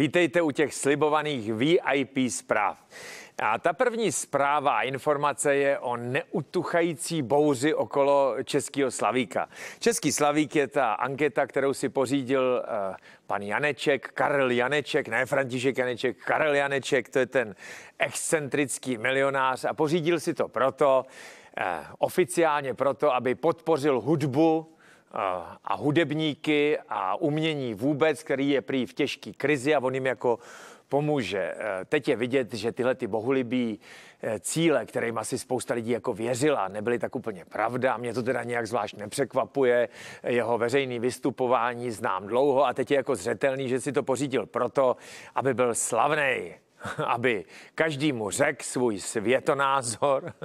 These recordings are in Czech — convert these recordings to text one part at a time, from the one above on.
Vítejte u těch slibovaných VIP zpráv. A ta první zpráva a informace je o neutuchající bouři okolo Českého Slavíka. Český Slavík je ta anketa, kterou si pořídil eh, pan Janeček, Karel Janeček, ne František Janeček, Karel Janeček, to je ten excentrický milionář a pořídil si to proto, eh, oficiálně proto, aby podpořil hudbu, a hudebníky a umění vůbec, který je prý v těžký krizi a on jim jako pomůže. E, teď je vidět, že tyhle ty bohulibí e, cíle, kterým asi spousta lidí jako věřila, nebyly tak úplně pravda. Mě to teda nějak zvlášť nepřekvapuje. Jeho veřejný vystupování znám dlouho a teď je jako zřetelný, že si to pořídil proto, aby byl slavný, aby každý mu řekl svůj světonázor,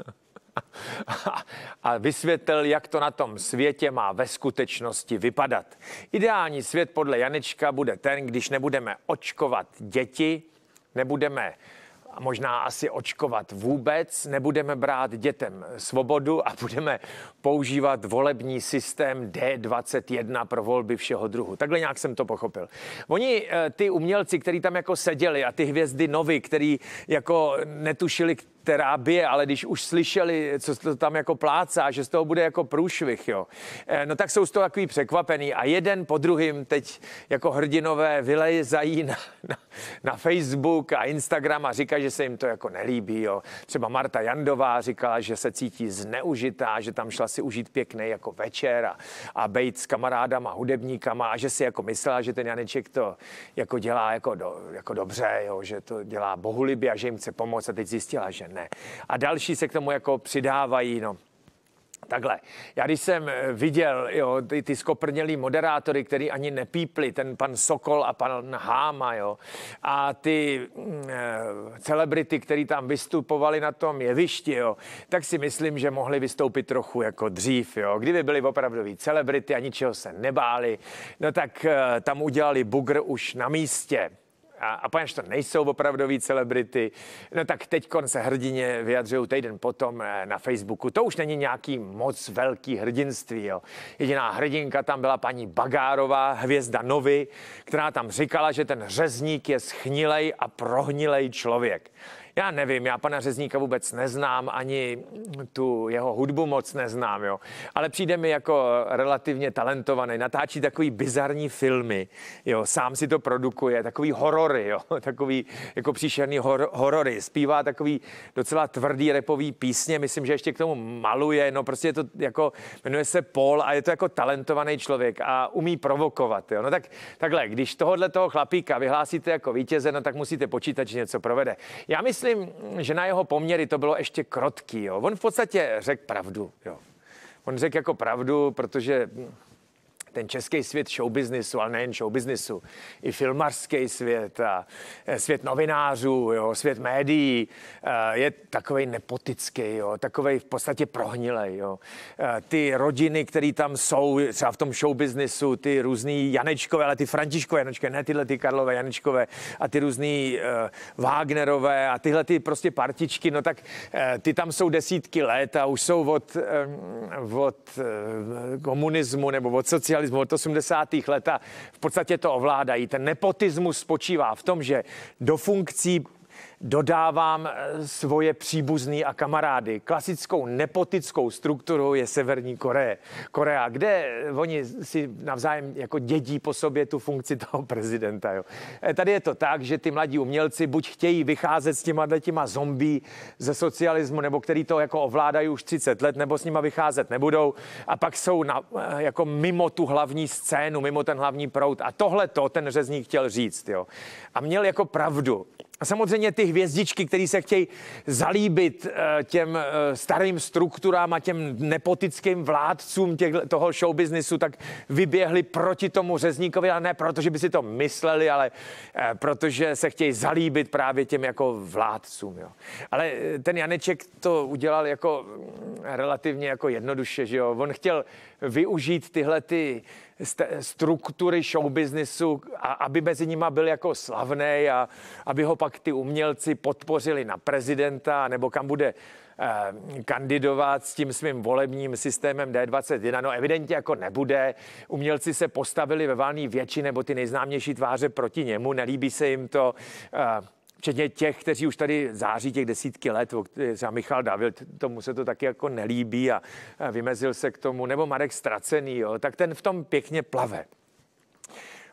a vysvětlil, jak to na tom světě má ve skutečnosti vypadat. Ideální svět podle Janečka bude ten, když nebudeme očkovat děti, nebudeme možná asi očkovat vůbec, nebudeme brát dětem svobodu a budeme používat volební systém D21 pro volby všeho druhu. Takhle nějak jsem to pochopil. Oni, eh, ty umělci, kteří tam jako seděli a ty hvězdy novy, který jako netušili, která bije, ale když už slyšeli, co to tam jako plácá, že z toho bude jako průšvih, jo, eh, no tak jsou z toho takový překvapený a jeden po druhým teď jako hrdinové vylezají na, na, na Facebook a Instagram a říkají, že se jim to jako nelíbí, jo. Třeba Marta Jandová říkala, že se cítí zneužitá, že tam šla si užít pěkný jako večer a, a bejt s kamarádama, hudebníkama a že si jako myslela, že ten Janeček to jako dělá jako, do, jako dobře, jo, že to dělá bohulibě a že jim chce pomoct a teď zjistila, že jedné. A další se k tomu jako přidávají, no. Takhle, já když jsem eh, viděl jo, ty, ty skoprnělý moderátory, který ani nepípli, ten pan Sokol a pan Háma, jo, a ty mh, mm, eh, celebrity, který tam vystupovali na tom jevišti, jo, tak si myslím, že mohli vystoupit trochu jako dřív, jo. Kdyby byli opravdoví celebrity a ničeho se nebáli, no tak eh, tam udělali bugr už na místě a, a poněž to nejsou opravdový celebrity, no tak teď se hrdině vyjadřují týden potom eh, na Facebooku. To už není nějaký moc velký hrdinství. Jo. Jediná hrdinka tam byla paní Bagárová, hvězda Novy, která tam říkala, že ten řezník je schnilej a prohnilej člověk já nevím, já pana Řezníka vůbec neznám, ani tu jeho hudbu moc neznám, jo. Ale přijde mi jako relativně talentovaný, natáčí takový bizarní filmy, jo, sám si to produkuje, takový horory, jo, takový jako příšerný hor- horory, zpívá takový docela tvrdý repový písně, myslím, že ještě k tomu maluje, no prostě je to jako, jmenuje se Paul a je to jako talentovaný člověk a umí provokovat, jo. No tak, takhle, když tohohle toho chlapíka vyhlásíte jako vítěze, no tak musíte počítat, že něco provede. Já myslím, myslím, že na jeho poměry to bylo ještě krotký. Jo. On v podstatě řekl pravdu. Jo. On řekl jako pravdu, protože ten český svět showbiznisu, ale nejen showbiznisu, i filmařský svět, a e, svět novinářů, jo, svět médií, e, je takový nepotický, jo, takový v podstatě prohnilej. Jo. E, ty rodiny, které tam jsou, třeba v tom showbiznisu, ty různý Janečkové, ale ty Františkové Janečkové, ne tyhle ty Karlové Janečkové a ty různý Wagnerové a tyhle ty prostě partičky, no tak ty tam jsou desítky let a už jsou od, od komunismu nebo od socialismu socialismu od 80. let a v podstatě to ovládají. Ten nepotismus spočívá v tom, že do funkcí Dodávám eh, svoje příbuzný a kamarády. Klasickou nepotickou strukturou je Severní Koreje. Korea, kde eh, oni si navzájem jako dědí po sobě tu funkci toho prezidenta. Jo. Eh, tady je to tak, že ty mladí umělci buď chtějí vycházet s těma těma zombí ze socialismu, nebo který to jako ovládají už 30 let, nebo s nima vycházet nebudou. A pak jsou na, jako mimo tu hlavní scénu, mimo ten hlavní prout. A tohle to ten řezník chtěl říct. Jo. A měl jako pravdu. Samozřejmě ty hvězdičky, které se chtějí zalíbit eh, těm eh, starým strukturám a těm nepotickým vládcům těch, toho showbiznisu, tak vyběhli proti tomu řezníkovi ale ne protože by si to mysleli, ale eh, protože se chtějí zalíbit právě těm jako vládcům. Jo. Ale ten Janeček to udělal jako mm, relativně jako jednoduše, že jo. On chtěl využít tyhle ty struktury showbiznisu, aby mezi nima byl jako slavný a aby ho naopak ty umělci podpořili na prezidenta nebo kam bude eh, kandidovat s tím svým volebním systémem D21. No evidentně jako nebude. Umělci se postavili ve válný větši nebo ty nejznámější tváře proti němu. Nelíbí se jim to eh, včetně těch, kteří už tady září těch desítky let, třeba Michal David, tomu se to taky jako nelíbí a vymezil se k tomu, nebo Marek Stracený, jo, tak ten v tom pěkně plave.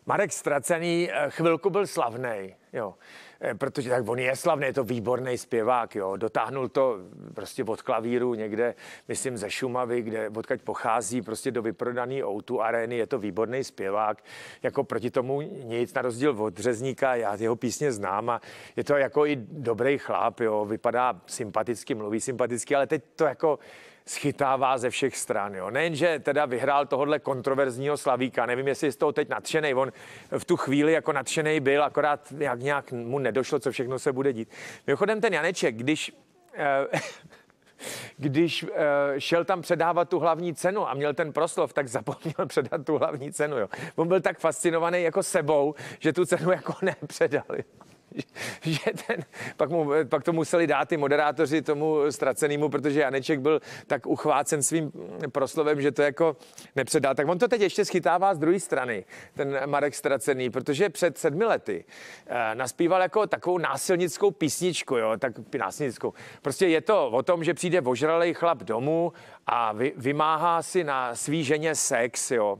Marek Stracený eh, chvilku byl slavný, Jo. Eh, protože tak on je slavný, je to výborný zpěvák, jo. Dotáhnul to prostě od klavíru někde, myslím, ze Šumavy, kde odkaď pochází, prostě do vyprodaný outu arény, je to výborný zpěvák. Jako proti tomu nic, na rozdíl od Řezníka, já jeho písně znám a je to jako i dobrý chlap, jo. Vypadá sympaticky, mluví sympaticky, ale teď to jako schytává ze všech stran. Jo. Nejenže teda vyhrál tohodle kontroverzního Slavíka, nevím, jestli je z toho teď nadšený. On v tu chvíli jako nadšený byl, akorát jak nějak mu nedošlo, co všechno se bude dít. Mimochodem ten Janeček, když eh, když eh, šel tam předávat tu hlavní cenu a měl ten proslov, tak zapomněl předat tu hlavní cenu. Jo. On byl tak fascinovaný jako sebou, že tu cenu jako nepředali. Jo. že ten, pak, mu, pak to museli dát i moderátoři tomu ztracenému, protože Janeček byl tak uchvácen svým proslovem, že to jako nepředal. Tak on to teď ještě schytává z druhé strany, ten Marek ztracený, protože před sedmi lety eh, naspíval jako takovou násilnickou písničku, jo, tak násilnickou. Prostě je to o tom, že přijde ožralej chlap domů a vy, vymáhá si na svý ženě sex, jo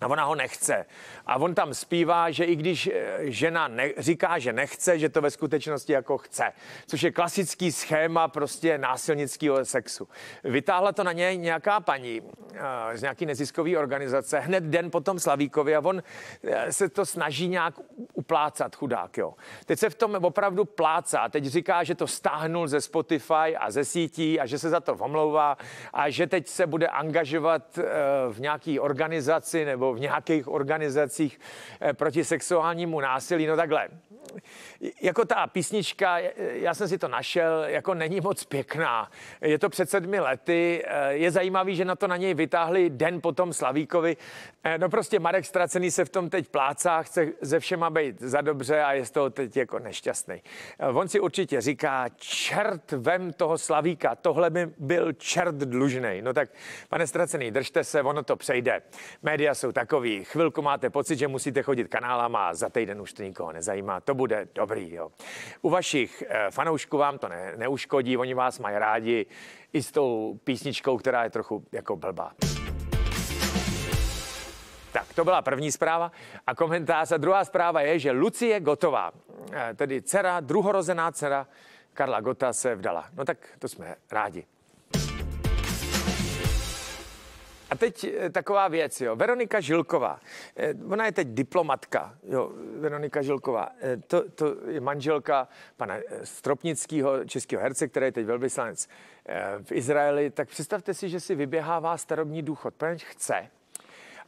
a ona ho nechce. A on tam zpívá, že i když eh, žena ne, říká, že nechce, že to ve skutečnosti jako chce. Což je klasický schéma prostě násilnického sexu. Vytáhla to na něj nějaká paní eh, z nějaký neziskové organizace hned den potom Slavíkovi a on eh, se to snaží nějak uplácat chudák. Jo. Teď se v tom opravdu plácá. Teď říká, že to stáhnul ze Spotify a ze sítí a že se za to omlouvá a že teď se bude angažovat v nějaký organizaci nebo nebo v nějakých organizacích eh, proti sexuálnímu násilí. No takhle, jako ta písnička, já jsem si to našel, jako není moc pěkná. Je to před sedmi lety, eh, je zajímavý, že na to na něj vytáhli den potom Slavíkovi. Eh, no prostě Marek Stracený se v tom teď plácá, chce ze všema být za dobře a je z toho teď jako nešťastný. Eh, on si určitě říká, čert vem toho Slavíka, tohle by byl čert dlužný. No tak, pane Stracený, držte se, ono to přejde. Média jsou takový, chvilku máte pocit, že musíte chodit kanálama a za týden už to nikoho nezajímá. To bude bude dobrý. Jo. U vašich eh, fanoušků vám to ne, neuškodí, oni vás mají rádi i s tou písničkou, která je trochu jako blbá. Tak to byla první zpráva a komentář. A druhá zpráva je, že Lucie Gotová, eh, tedy dcera, druhorozená dcera Karla Gota se vdala. No tak to jsme rádi. A teď eh, taková věc, jo. Veronika Žilková, eh, ona je teď diplomatka, jo, Veronika Žilková. Eh, to, to je manželka pana Stropnického, českého herce, který je teď velvyslanec v Izraeli. Tak představte si, že si vyběhává starobní důchod, protože chce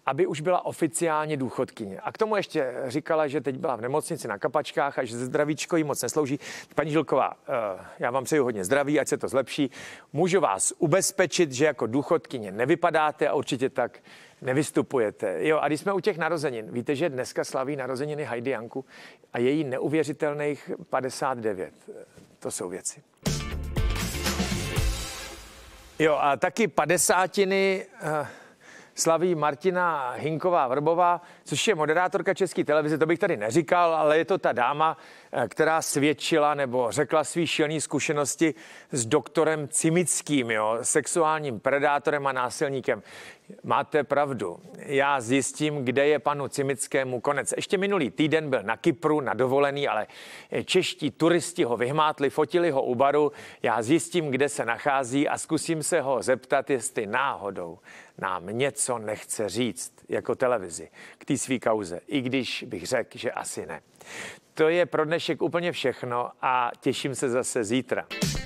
aby už byla oficiálně důchodkyně. A k tomu ještě říkala, že teď byla v nemocnici na kapačkách a že zdravíčko jí moc neslouží. Paní Žilková, eh, já vám přeju hodně zdraví, ať se to zlepší. Můžu vás ubezpečit, že jako důchodkyně nevypadáte a určitě tak nevystupujete. Jo, a když jsme u těch narozenin, víte, že dneska slaví narozeniny Heidi Janku a její neuvěřitelných 59. To jsou věci. Jo, a taky padesátiny... Uh, slaví Martina Hinková Vrbová, což je moderátorka České televize, to bych tady neříkal, ale je to ta dáma, Eh, která svědčila nebo řekla svý šilný zkušenosti s doktorem Cimickým, jo, sexuálním predátorem a násilníkem. Máte pravdu. Já zjistím, kde je panu Cimickému konec. Ještě minulý týden byl na Kypru na dovolený, ale čeští turisti ho vyhmátli, fotili ho u baru. Já zjistím, kde se nachází a zkusím se ho zeptat, jestli náhodou nám něco nechce říct jako televizi k té svý kauze, i když bych řekl, že asi ne. To je pro dnešek úplně všechno a těším se zase zítra.